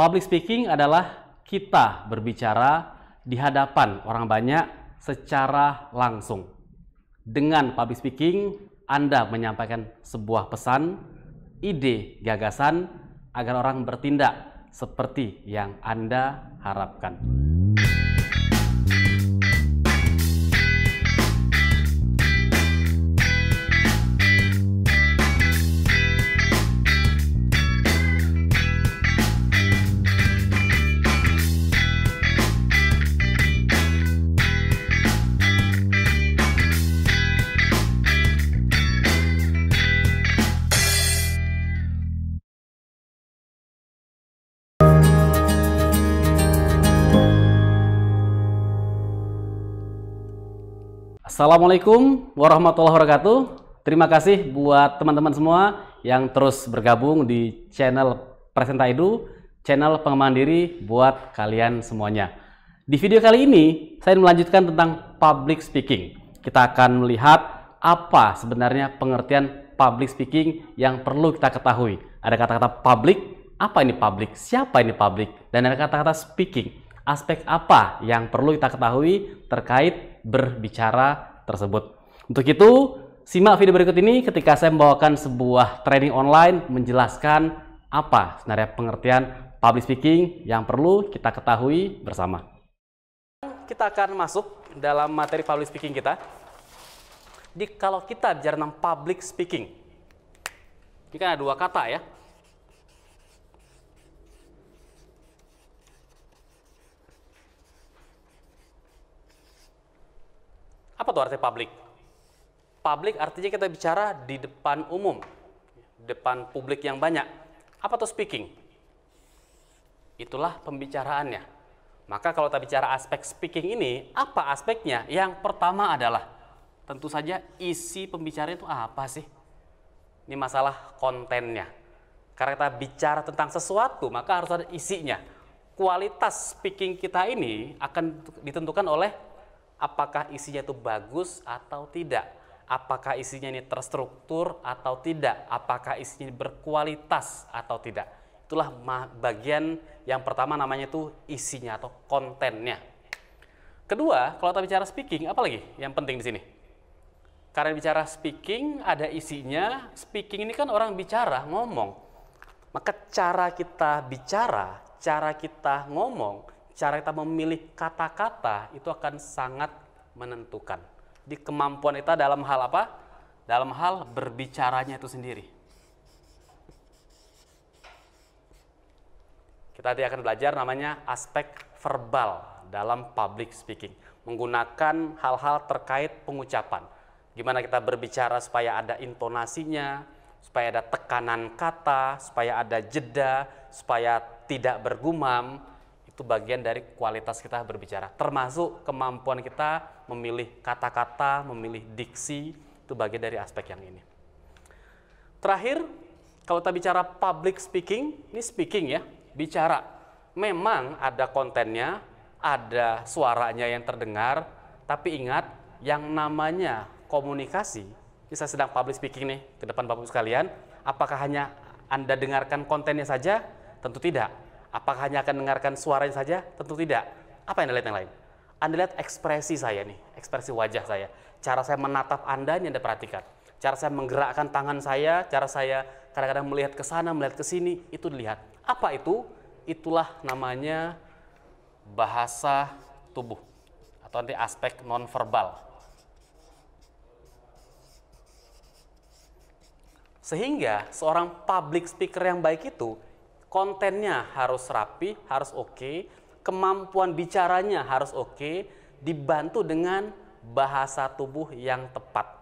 Public speaking adalah kita berbicara di hadapan orang banyak secara langsung. Dengan public speaking, Anda menyampaikan sebuah pesan, ide, gagasan agar orang bertindak seperti yang Anda harapkan. Assalamualaikum warahmatullahi wabarakatuh. Terima kasih buat teman-teman semua yang terus bergabung di channel Presenta Edu, channel pengembangan diri buat kalian semuanya. Di video kali ini, saya ingin melanjutkan tentang public speaking. Kita akan melihat apa sebenarnya pengertian public speaking yang perlu kita ketahui. Ada kata-kata public, apa ini public, siapa ini public, dan ada kata-kata speaking. Aspek apa yang perlu kita ketahui terkait berbicara tersebut. Untuk itu, simak video berikut ini ketika saya membawakan sebuah training online menjelaskan apa sebenarnya pengertian public speaking yang perlu kita ketahui bersama. Kita akan masuk dalam materi public speaking kita. Jadi kalau kita bicara tentang public speaking, ini kan ada dua kata ya, Apa tuh artinya publik? Publik artinya kita bicara di depan umum, depan publik yang banyak. Apa tuh speaking? Itulah pembicaraannya. Maka kalau kita bicara aspek speaking ini, apa aspeknya? Yang pertama adalah tentu saja isi pembicaraan itu apa sih? Ini masalah kontennya. Karena kita bicara tentang sesuatu, maka harus ada isinya. Kualitas speaking kita ini akan ditentukan oleh apakah isinya itu bagus atau tidak, apakah isinya ini terstruktur atau tidak, apakah isinya berkualitas atau tidak. Itulah bagian yang pertama namanya itu isinya atau kontennya. Kedua, kalau kita bicara speaking, apa lagi yang penting di sini? Karena bicara speaking, ada isinya. Speaking ini kan orang bicara, ngomong. Maka cara kita bicara, cara kita ngomong, cara kita memilih kata-kata itu akan sangat menentukan. Di kemampuan kita dalam hal apa? Dalam hal berbicaranya itu sendiri. Kita nanti akan belajar namanya aspek verbal dalam public speaking. Menggunakan hal-hal terkait pengucapan. Gimana kita berbicara supaya ada intonasinya, supaya ada tekanan kata, supaya ada jeda, supaya tidak bergumam, itu bagian dari kualitas kita berbicara. Termasuk kemampuan kita memilih kata-kata, memilih diksi, itu bagian dari aspek yang ini. Terakhir, kalau kita bicara public speaking, ini speaking ya, bicara. Memang ada kontennya, ada suaranya yang terdengar, tapi ingat yang namanya komunikasi, ini saya sedang public speaking nih ke depan Bapak-Ibu sekalian, apakah hanya Anda dengarkan kontennya saja? Tentu tidak Apakah hanya akan mendengarkan suaranya saja? Tentu tidak. Apa yang Anda lihat yang lain? Anda lihat ekspresi saya nih, ekspresi wajah saya. Cara saya menatap Anda ini Anda perhatikan. Cara saya menggerakkan tangan saya, cara saya kadang-kadang melihat ke sana, melihat ke sini, itu dilihat. Apa itu? Itulah namanya bahasa tubuh atau nanti aspek nonverbal. Sehingga seorang public speaker yang baik itu kontennya harus rapi, harus oke, kemampuan bicaranya harus oke, dibantu dengan bahasa tubuh yang tepat.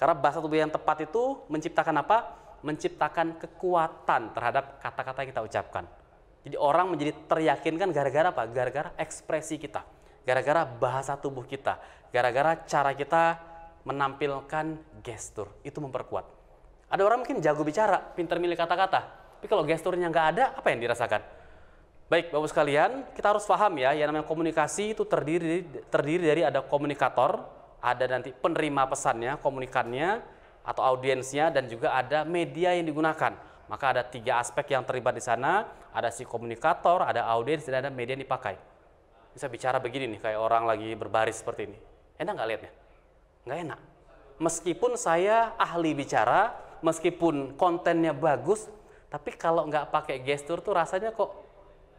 Karena bahasa tubuh yang tepat itu menciptakan apa? Menciptakan kekuatan terhadap kata-kata yang kita ucapkan. Jadi orang menjadi teryakinkan gara-gara apa? Gara-gara ekspresi kita, gara-gara bahasa tubuh kita, gara-gara cara kita menampilkan gestur. Itu memperkuat. Ada orang mungkin jago bicara, pintar milih kata-kata. Tapi kalau gesturnya nggak ada, apa yang dirasakan? Baik, Bapak sekalian, kita harus paham ya, yang namanya komunikasi itu terdiri terdiri dari ada komunikator, ada nanti penerima pesannya, komunikannya, atau audiensnya, dan juga ada media yang digunakan. Maka ada tiga aspek yang terlibat di sana, ada si komunikator, ada audiens, dan ada media yang dipakai. Bisa bicara begini nih, kayak orang lagi berbaris seperti ini. Enak nggak lihatnya? Nggak enak. Meskipun saya ahli bicara, meskipun kontennya bagus, tapi kalau nggak pakai gestur tuh rasanya kok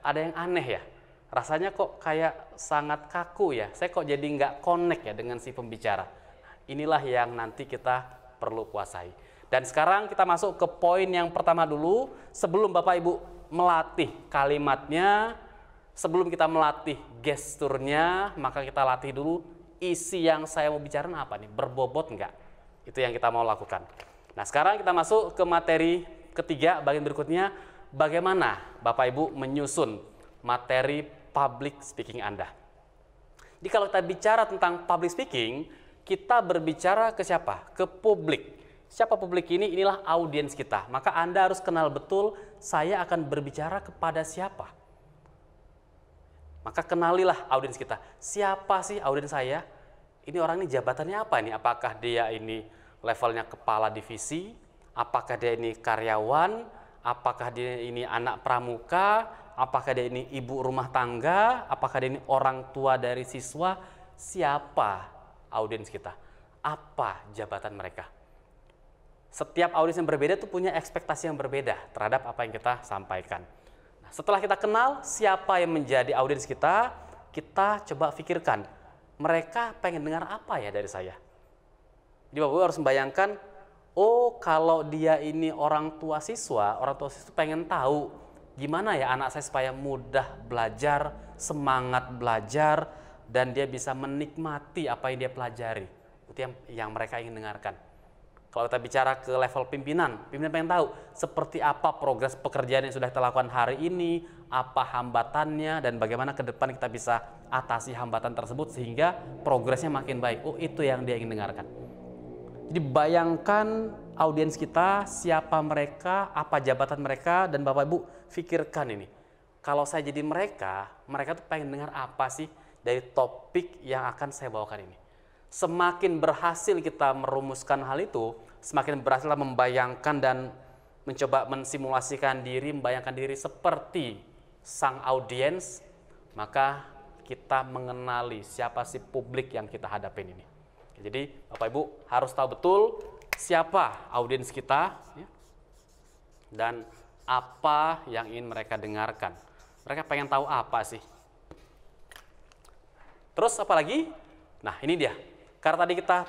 ada yang aneh ya. Rasanya kok kayak sangat kaku ya. Saya kok jadi nggak connect ya dengan si pembicara. Inilah yang nanti kita perlu kuasai. Dan sekarang kita masuk ke poin yang pertama dulu. Sebelum Bapak Ibu melatih kalimatnya, sebelum kita melatih gesturnya, maka kita latih dulu isi yang saya mau bicara apa nih, berbobot nggak? Itu yang kita mau lakukan. Nah sekarang kita masuk ke materi ketiga, bagian berikutnya, bagaimana Bapak Ibu menyusun materi public speaking Anda. Jadi kalau kita bicara tentang public speaking, kita berbicara ke siapa? Ke publik. Siapa publik ini? Inilah audiens kita. Maka Anda harus kenal betul saya akan berbicara kepada siapa. Maka kenalilah audiens kita. Siapa sih audiens saya? Ini orang ini jabatannya apa ini? Apakah dia ini levelnya kepala divisi, apakah dia ini karyawan, apakah dia ini anak pramuka, apakah dia ini ibu rumah tangga, apakah dia ini orang tua dari siswa, siapa audiens kita, apa jabatan mereka. Setiap audiens yang berbeda itu punya ekspektasi yang berbeda terhadap apa yang kita sampaikan. Nah, setelah kita kenal siapa yang menjadi audiens kita, kita coba pikirkan, mereka pengen dengar apa ya dari saya? Jadi Bapak ibu harus membayangkan oh kalau dia ini orang tua siswa, orang tua siswa pengen tahu gimana ya anak saya supaya mudah belajar, semangat belajar, dan dia bisa menikmati apa yang dia pelajari. Itu yang, yang mereka ingin dengarkan. Kalau kita bicara ke level pimpinan, pimpinan pengen tahu seperti apa progres pekerjaan yang sudah kita lakukan hari ini, apa hambatannya, dan bagaimana ke depan kita bisa atasi hambatan tersebut sehingga progresnya makin baik. Oh, itu yang dia ingin dengarkan. Jadi bayangkan audiens kita, siapa mereka, apa jabatan mereka, dan Bapak Ibu pikirkan ini. Kalau saya jadi mereka, mereka tuh pengen dengar apa sih dari topik yang akan saya bawakan ini. Semakin berhasil kita merumuskan hal itu, semakin berhasil membayangkan dan mencoba mensimulasikan diri, membayangkan diri seperti sang audiens, maka kita mengenali siapa sih publik yang kita hadapin ini. Jadi Bapak Ibu harus tahu betul siapa audiens kita ya, dan apa yang ingin mereka dengarkan. Mereka pengen tahu apa sih. Terus apa lagi? Nah ini dia. Karena tadi kita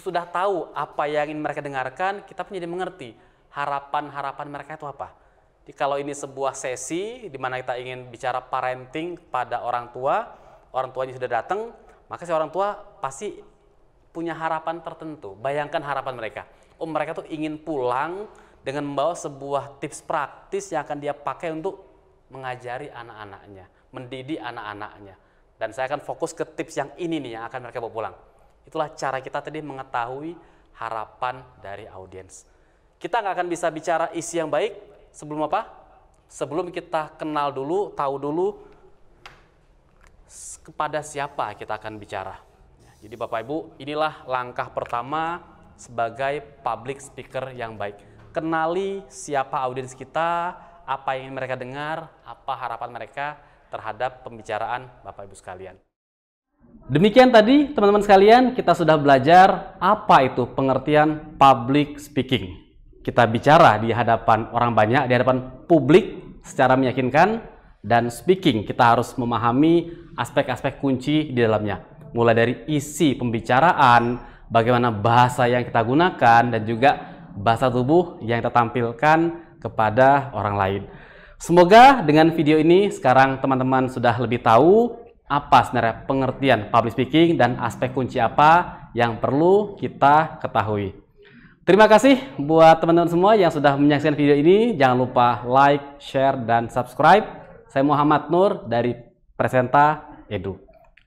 sudah tahu apa yang ingin mereka dengarkan, kita pun jadi mengerti harapan-harapan mereka itu apa. Jadi kalau ini sebuah sesi di mana kita ingin bicara parenting pada orang tua, orang tuanya sudah datang, maka si orang tua pasti punya harapan tertentu. Bayangkan harapan mereka. Oh, mereka tuh ingin pulang dengan membawa sebuah tips praktis yang akan dia pakai untuk mengajari anak-anaknya, mendidik anak-anaknya. Dan saya akan fokus ke tips yang ini nih yang akan mereka bawa pulang. Itulah cara kita tadi mengetahui harapan dari audiens. Kita nggak akan bisa bicara isi yang baik sebelum apa? Sebelum kita kenal dulu, tahu dulu kepada siapa kita akan bicara. Jadi Bapak Ibu, inilah langkah pertama sebagai public speaker yang baik. Kenali siapa audiens kita, apa yang ingin mereka dengar, apa harapan mereka terhadap pembicaraan Bapak Ibu sekalian. Demikian tadi teman-teman sekalian, kita sudah belajar apa itu pengertian public speaking. Kita bicara di hadapan orang banyak, di hadapan publik secara meyakinkan dan speaking. Kita harus memahami aspek-aspek kunci di dalamnya mulai dari isi pembicaraan, bagaimana bahasa yang kita gunakan, dan juga bahasa tubuh yang kita tampilkan kepada orang lain. Semoga dengan video ini sekarang teman-teman sudah lebih tahu apa sebenarnya pengertian public speaking dan aspek kunci apa yang perlu kita ketahui. Terima kasih buat teman-teman semua yang sudah menyaksikan video ini. Jangan lupa like, share, dan subscribe. Saya Muhammad Nur dari Presenta Edu.